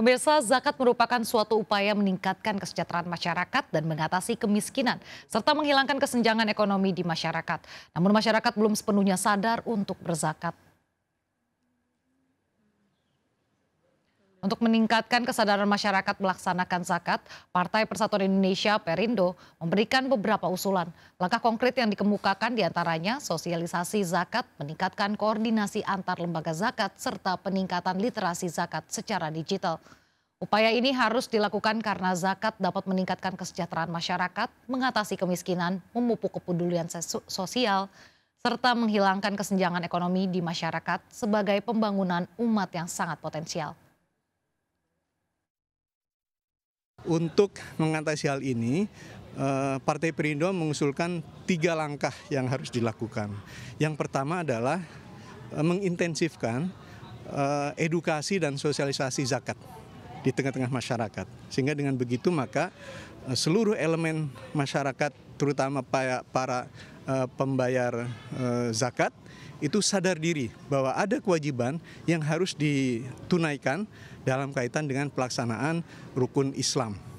Pemirsa, zakat merupakan suatu upaya meningkatkan kesejahteraan masyarakat dan mengatasi kemiskinan, serta menghilangkan kesenjangan ekonomi di masyarakat. Namun masyarakat belum sepenuhnya sadar untuk berzakat. Untuk meningkatkan kesadaran masyarakat melaksanakan zakat, Partai Persatuan Indonesia Perindo memberikan beberapa usulan. Langkah konkret yang dikemukakan diantaranya sosialisasi zakat, meningkatkan koordinasi antar lembaga zakat, serta peningkatan literasi zakat secara digital. Upaya ini harus dilakukan karena zakat dapat meningkatkan kesejahteraan masyarakat, mengatasi kemiskinan, memupuk kepedulian sosial, serta menghilangkan kesenjangan ekonomi di masyarakat sebagai pembangunan umat yang sangat potensial. Untuk mengatasi hal ini, eh, Partai Perindo mengusulkan tiga langkah yang harus dilakukan. Yang pertama adalah eh, mengintensifkan eh, edukasi dan sosialisasi zakat di tengah-tengah masyarakat. Sehingga dengan begitu maka eh, seluruh elemen masyarakat terutama para, eh, pembayar eh, zakat itu sadar diri bahwa ada kewajiban yang harus ditunaikan dalam kaitan dengan pelaksanaan rukun Islam.